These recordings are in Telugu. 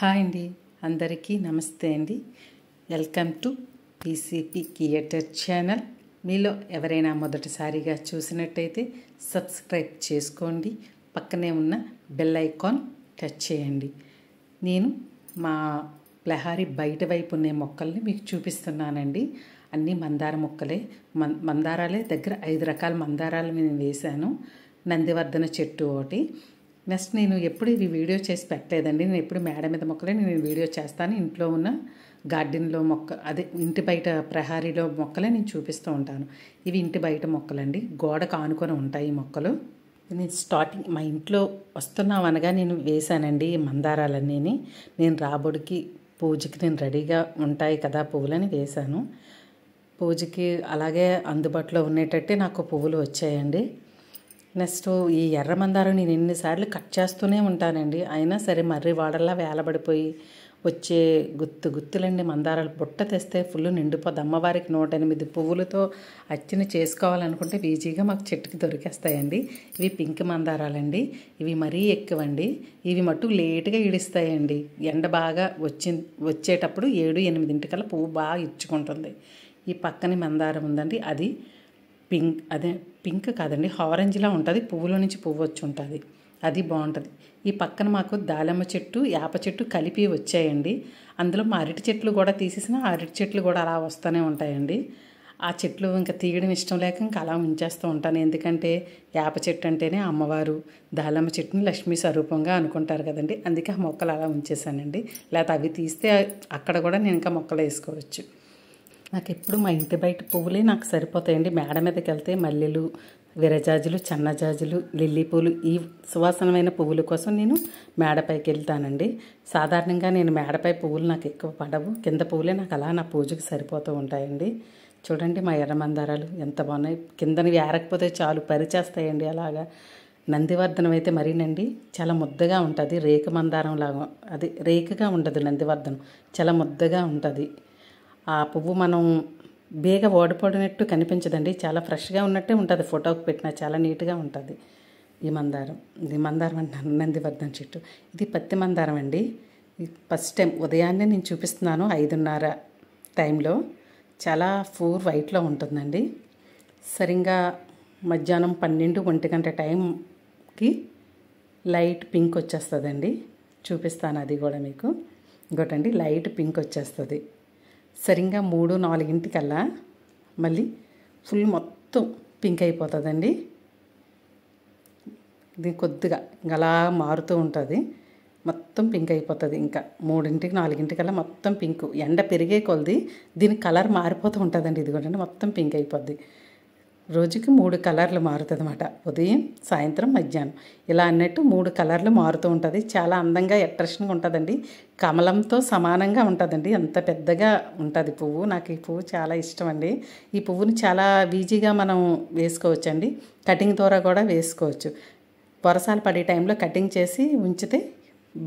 హాయ్ అండి అందరికీ నమస్తే అండి welcome to P C P theatre channel మీలో ఎవరైనా మొదటిసారిగా చూసినట్టయితే సబ్స్క్రైబ్ చేసుకోండి పక్కనే ఉన్న బెల్ ఐకాన్ టచ్ చేయండి నేను మా ప్లహారి బయట వైపు ఉన్న మొక్కల్ని మీకు చూపిస్తున్నానండి అన్నీ మందార మొక్కలే మందారాలే దగ్గర ఐదు రకాల మందారాలు నేను వేశాను నందివర్ధన చెట్టు ఒకటి నెక్స్ట్ నేను ఎప్పుడు ఇవి వీడియో చేసి పెట్టలేదండి నేను ఎప్పుడు మేడ మీద మొక్కలే నేను వీడియో చేస్తాను ఇంట్లో ఉన్న గార్డెన్లో మొక్క అదే ఇంటి బయట ప్రహారీలో మొక్కలే నేను చూపిస్తూ ఉంటాను ఇవి ఇంటి బయట మొక్కలండి గోడకు ఆనుకొని ఉంటాయి ఈ మొక్కలు నేను స్టార్టింగ్ మా ఇంట్లో వస్తున్నావు అనగా నేను వేశానండి ఈ మందారాలన్నీ నేను రాబడికి పూజకి నేను రెడీగా ఉంటాయి కదా పువ్వులని వేశాను పూజకి అలాగే అందుబాటులో ఉండేటట్టే నాకు పువ్వులు వచ్చాయండి నెక్స్ట్ ఈ ఎర్ర మందారం నేను ఎన్నిసార్లు కట్ చేస్తూనే ఉంటానండి అయినా సరే మర్రి వాడల్లా వేలబడిపోయి వచ్చే గుత్తు గుత్తులండి మందారాలు బుట్ట తెస్తే ఫుల్ నిండిపోద్ది అమ్మవారికి నూట ఎనిమిది పువ్వులతో అచ్చిన చేసుకోవాలనుకుంటే ఈజీగా మాకు చెట్టుకి దొరికేస్తాయండి ఇవి పింక్ మందారాలండి ఇవి మరీ ఎక్కువండి ఇవి మట్టు లేటుగా ఇడిస్తాయండి ఎండ బాగా వచ్చి వచ్చేటప్పుడు ఏడు ఎనిమిదింటికల్లా పువ్వు బాగా ఇచ్చుకుంటుంది ఈ పక్కన మందారం ఉందండి అది పింక్ అదే పింక్ కాదండి ఆరెంజ్లా ఉంటుంది పువ్వులో నుంచి పువ్వు వచ్చి ఉంటుంది అది బాగుంటుంది ఈ పక్కన మాకు దాలమ్మ చెట్టు యాప చెట్టు కలిపి వచ్చాయండి అందులో మా అరటి చెట్లు కూడా తీసేసిన అరటి చెట్లు కూడా అలా వస్తూనే ఉంటాయండి ఆ చెట్లు ఇంకా తీయడం ఇష్టం లేక ఇంకా అలా ఉంచేస్తూ ఉంటాను ఎందుకంటే యాప చెట్టు అంటేనే అమ్మవారు దాలమ్మ చెట్టుని లక్ష్మీ స్వరూపంగా అనుకుంటారు కదండి అందుకే ఆ మొక్కలు అలా ఉంచేసానండి లేకపోతే అవి తీస్తే అక్కడ కూడా నేను ఇంకా మొక్కలు వేసుకోవచ్చు నాకు ఎప్పుడు మా ఇంటి బయట పువ్వులే నాకు సరిపోతాయండి మేడ మీదకి వెళ్తే మల్లెలు విరజాజులు చన్నజాజులు లిల్లీ పూలు ఈ సువాసనమైన పువ్వుల కోసం నేను మేడపైకి వెళ్తానండి సాధారణంగా నేను మేడపై పువ్వులు నాకు ఎక్కువ పడవు కింద పువ్వులే నాకు అలా నా పూజకి సరిపోతూ ఉంటాయండి చూడండి మా ఎర్రమందారాలు ఎంత బాగున్నాయి కిందని ఏరకపోతే చాలు పరిచేస్తాయండి అలాగా నందివర్ధనం అయితే మరీనండి చాలా ముద్దగా ఉంటుంది రేకు మందారం లాగా అది రేకుగా ఉండదు నందివర్ధనం చాలా ముద్దగా ఉంటుంది ఆ పువ్వు మనం బేగ ఓడిపోడినట్టు కనిపించదండి చాలా ఫ్రెష్గా ఉన్నట్టే ఉంటుంది ఫోటోకి పెట్టినా చాలా నీట్గా ఉంటుంది ఈ మందారం ఇది మందారం అంటే నందివర్ధన్ చెట్టు ఇది పత్తి మందారం అండి ఫస్ట్ టైం ఉదయాన్నే నేను చూపిస్తున్నాను ఐదున్నర టైంలో చాలా ఫోర్ వైట్లో ఉంటుందండి సరిగా మధ్యాహ్నం పన్నెండు ఒంటి గంట టైంకి లైట్ పింక్ వచ్చేస్తుందండి చూపిస్తాను అది కూడా మీకు ఇంకోటండి లైట్ పింక్ వచ్చేస్తుంది సరిగ్గా మూడు నాలుగింటికల్లా మళ్ళీ ఫుల్ మొత్తం పింక్ అయిపోతుందండి ఇది కొద్దిగా అలా మారుతూ ఉంటుంది మొత్తం పింక్ అయిపోతుంది ఇంకా మూడింటికి నాలుగింటికల్లా మొత్తం పింక్ ఎండ పెరిగే కొలది దీని కలర్ మారిపోతూ ఉంటుందండి ఇది కూడా మొత్తం పింక్ అయిపోద్ది రోజుకి మూడు కలర్లు మారుతుంది అనమాట ఉదయం సాయంత్రం మధ్యాహ్నం ఇలా అన్నట్టు మూడు కలర్లు మారుతూ ఉంటుంది చాలా అందంగా అట్రాక్షన్గా ఉంటుందండి కమలంతో సమానంగా ఉంటుందండి అంత పెద్దగా ఉంటుంది పువ్వు నాకు ఈ పువ్వు చాలా ఇష్టం అండి ఈ పువ్వుని చాలా బీజీగా మనం వేసుకోవచ్చు అండి కటింగ్ ద్వారా కూడా వేసుకోవచ్చు వరసాలు పడే టైంలో కటింగ్ చేసి ఉంచితే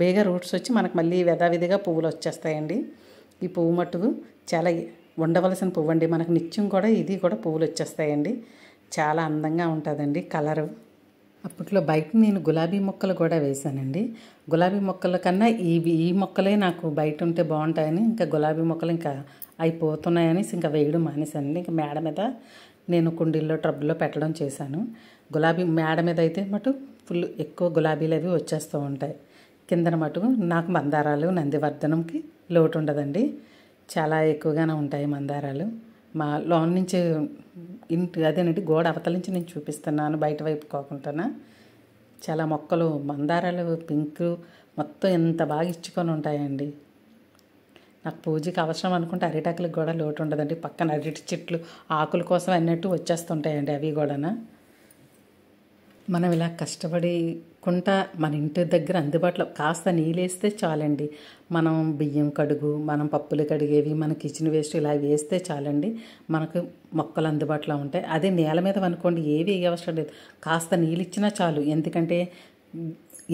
బేగా రూట్స్ వచ్చి మనకు మళ్ళీ యథావిధిగా పువ్వులు వచ్చేస్తాయండి ఈ పువ్వు మట్టుకు చాలా ఉండవలసిన పువ్వు అండి మనకు నిత్యం కూడా ఇది కూడా పువ్వులు వచ్చేస్తాయండి చాలా అందంగా ఉంటుందండి కలరు అప్పట్లో బయట నేను గులాబీ మొక్కలు కూడా వేశానండి గులాబీ మొక్కల కన్నా ఇవి ఈ మొక్కలే నాకు బయట ఉంటే బాగుంటాయని ఇంకా గులాబీ మొక్కలు ఇంకా అయిపోతున్నాయని ఇంకా వేయడం మానేశానండి ఇంకా మేడ మీద నేను కుండీల్లో ట్రబ్బుల్లో పెట్టడం చేశాను గులాబీ మేడ మీద అయితే మటు ఫుల్ ఎక్కువ గులాబీలు అవి వచ్చేస్తూ ఉంటాయి కిందన మటుకు నాకు మందారాలు నందివర్ధనంకి లోటు ఉండదండి చాలా ఎక్కువగానే ఉంటాయి మందారాలు మా లోన్ నుంచి ఇంటి అదేనండి గోడ అవతల నుంచి నేను చూపిస్తున్నాను బయట వైపు కాకుండా చాలా మొక్కలు మందారాలు పింక్ మొత్తం ఎంత బాగా ఇచ్చుకొని ఉంటాయండి నాకు పూజకి అవసరం అనుకుంటే అరిటాకులకు కూడా లోటు ఉండదండి పక్కన అరటి చెట్లు ఆకుల కోసం అన్నట్టు వచ్చేస్తుంటాయండి అవి కూడా మనం ఇలా కష్టపడి తప్పకుండా మన ఇంటి దగ్గర అందుబాటులో కాస్త నీళ్ళేస్తే చాలండి మనం బియ్యం కడుగు మనం పప్పులు కడిగేవి మన కిచెన్ వేస్ట్ ఇలా వేస్తే చాలండి మనకు మొక్కలు అందుబాటులో ఉంటాయి అదే నేల మీద అనుకోండి ఏవి అవసరం లేదు కాస్త నీళ్ళు ఇచ్చినా చాలు ఎందుకంటే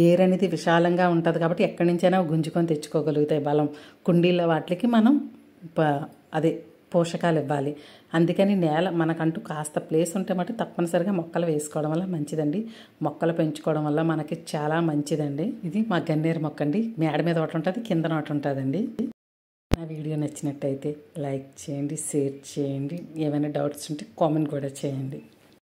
ఏర్ అనేది విశాలంగా ఉంటుంది కాబట్టి ఎక్కడి నుంచైనా గుంజుకొని తెచ్చుకోగలుగుతాయి బలం కుండీల వాటికి మనం అదే పోషకాలు ఇవ్వాలి అందుకని నేల మనకంటూ కాస్త ప్లేస్ ఉంటే మటు తప్పనిసరిగా మొక్కలు వేసుకోవడం వల్ల మంచిదండి మొక్కలు పెంచుకోవడం వల్ల మనకి చాలా మంచిదండి ఇది మా గన్నేరు మొక్క అండి మేడ మీద ఒకటి ఉంటుంది కింద ఒకటి ఉంటుందండి నా వీడియో నచ్చినట్టయితే లైక్ చేయండి షేర్ చేయండి ఏమైనా డౌట్స్ ఉంటే కామెంట్ కూడా చేయండి